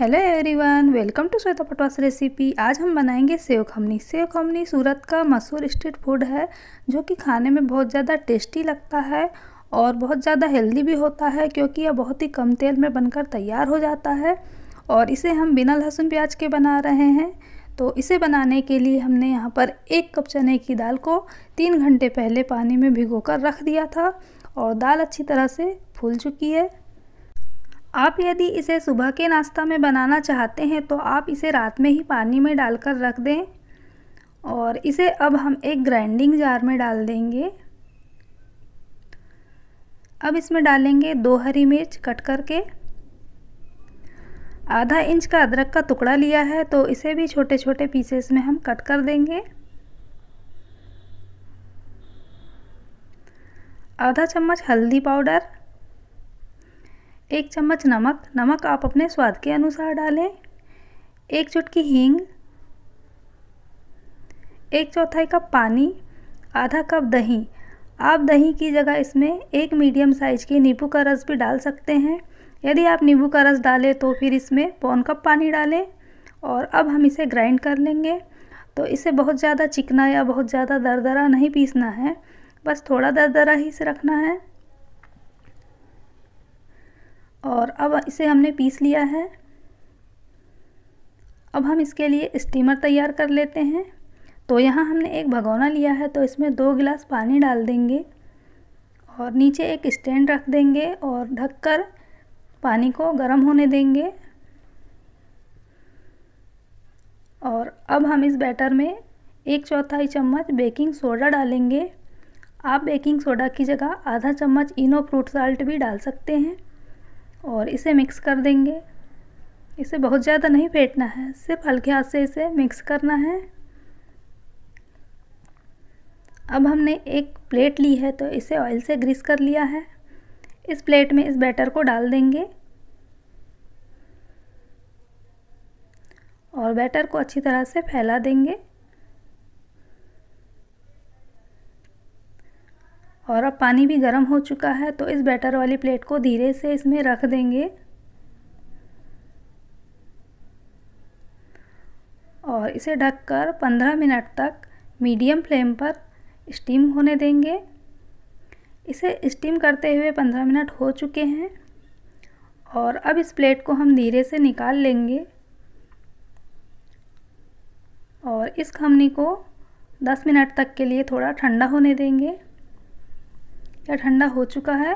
hello everyone welcome to Shweta Patwas recipe आज हम बनाएंगे सेव खमनी सेव खमनी सूरत का मशहूर स्ट्रीट फूड है जो कि खाने में बहुत ज़्यादा टेस्टी लगता है और बहुत ज़्यादा हेल्दी भी होता है क्योंकि यह बहुत ही कम तेल में बनकर तैयार हो जाता है और इसे हम बिना लहसुन प्याज के बना रहे हैं तो इसे बनाने के लिए हमने यहाँ पर एक कप चने की दाल को तीन घंटे पहले पानी में भिगो कर रख दिया था और दाल अच्छी तरह से फूल चुकी है आप यदि इसे सुबह के नाश्ता में बनाना चाहते हैं तो आप इसे रात में ही पानी में डालकर रख दें और इसे अब हम एक ग्राइंडिंग जार में डाल देंगे अब इसमें डालेंगे दो हरी मिर्च कट करके आधा इंच का अदरक का टुकड़ा लिया है तो इसे भी छोटे छोटे पीसेस में हम कट कर देंगे आधा चम्मच हल्दी पाउडर एक चम्मच नमक नमक आप अपने स्वाद के अनुसार डालें एक चुटकी हींग एक चौथाई कप पानी आधा कप दही आप दही की जगह इसमें एक मीडियम साइज के नींबू का रस भी डाल सकते हैं यदि आप नींबू का रस डालें तो फिर इसमें पौन कप पानी डालें और अब हम इसे ग्राइंड कर लेंगे तो इसे बहुत ज़्यादा चिकना या बहुत ज़्यादा दरदरा नहीं पीसना है बस थोड़ा दरदरा ही से रखना है और अब इसे हमने पीस लिया है अब हम इसके लिए स्टीमर तैयार कर लेते हैं तो यहाँ हमने एक भगोना लिया है तो इसमें दो गिलास पानी डाल देंगे और नीचे एक स्टैंड रख देंगे और ढककर पानी को गर्म होने देंगे और अब हम इस बैटर में एक चौथाई चम्मच बेकिंग सोडा डालेंगे आप बेकिंग सोडा की जगह आधा चम्मच इनो फ्रूट साल्ट भी डाल सकते हैं और इसे मिक्स कर देंगे इसे बहुत ज़्यादा नहीं फेंटना है सिर्फ हल्के हाथ से इसे मिक्स करना है अब हमने एक प्लेट ली है तो इसे ऑयल से ग्रीस कर लिया है इस प्लेट में इस बैटर को डाल देंगे और बैटर को अच्छी तरह से फैला देंगे और अब पानी भी गर्म हो चुका है तो इस बैटर वाली प्लेट को धीरे से इसमें रख देंगे और इसे ढककर 15 मिनट तक मीडियम फ्लेम पर स्टीम होने देंगे इसे स्टीम करते हुए 15 मिनट हो चुके हैं और अब इस प्लेट को हम धीरे से निकाल लेंगे और इस खमनी को 10 मिनट तक के लिए थोड़ा ठंडा होने देंगे क्या ठंडा हो चुका है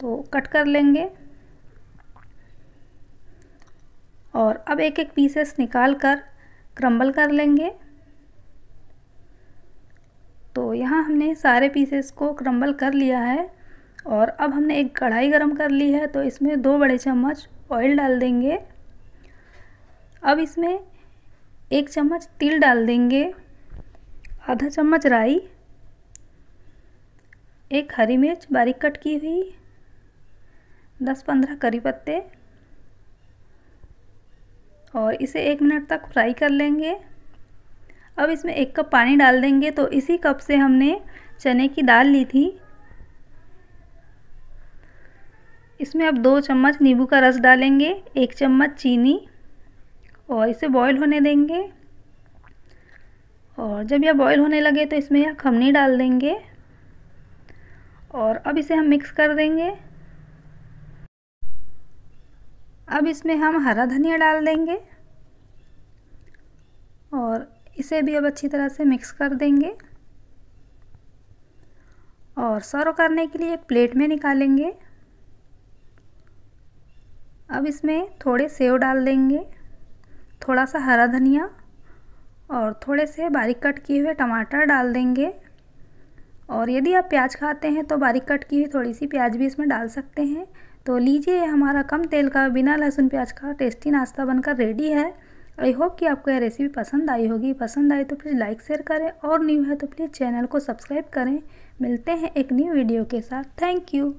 तो कट कर लेंगे और अब एक एक पीसेस निकाल कर क्रम्बल कर लेंगे तो यहाँ हमने सारे पीसेस को क्रम्बल कर लिया है और अब हमने एक कढ़ाई गरम कर ली है तो इसमें दो बड़े चम्मच ऑयल डाल देंगे अब इसमें एक चम्मच तिल डाल देंगे आधा चम्मच राई एक हरी मिर्च बारीक कट की हुई दस पंद्रह करी पत्ते और इसे एक मिनट तक फ्राई कर लेंगे अब इसमें एक कप पानी डाल देंगे तो इसी कप से हमने चने की दाल ली थी इसमें अब दो चम्मच नींबू का रस डालेंगे एक चम्मच चीनी और इसे बॉईल होने देंगे और जब यह बॉईल होने लगे तो इसमें यह खमनी डाल देंगे और अब इसे हम मिक्स कर देंगे अब इसमें हम हरा धनिया डाल देंगे और इसे भी अब अच्छी तरह से मिक्स कर देंगे और सर्व करने के लिए एक प्लेट में निकालेंगे अब इसमें थोड़े सेव डाल देंगे थोड़ा सा हरा धनिया और थोड़े से बारीक कट किए हुए टमाटर डाल देंगे और यदि आप प्याज खाते हैं तो बारीक कट की हुई थोड़ी सी प्याज भी इसमें डाल सकते हैं तो लीजिए हमारा कम तेल का बिना लहसुन प्याज का टेस्टी नाश्ता बनकर रेडी है आई होप कि आपको यह रेसिपी पसंद आई होगी पसंद आई तो प्लीज़ लाइक शेयर करें और न्यू है तो प्लीज़ चैनल को सब्सक्राइब करें मिलते हैं एक न्यू वीडियो के साथ थैंक यू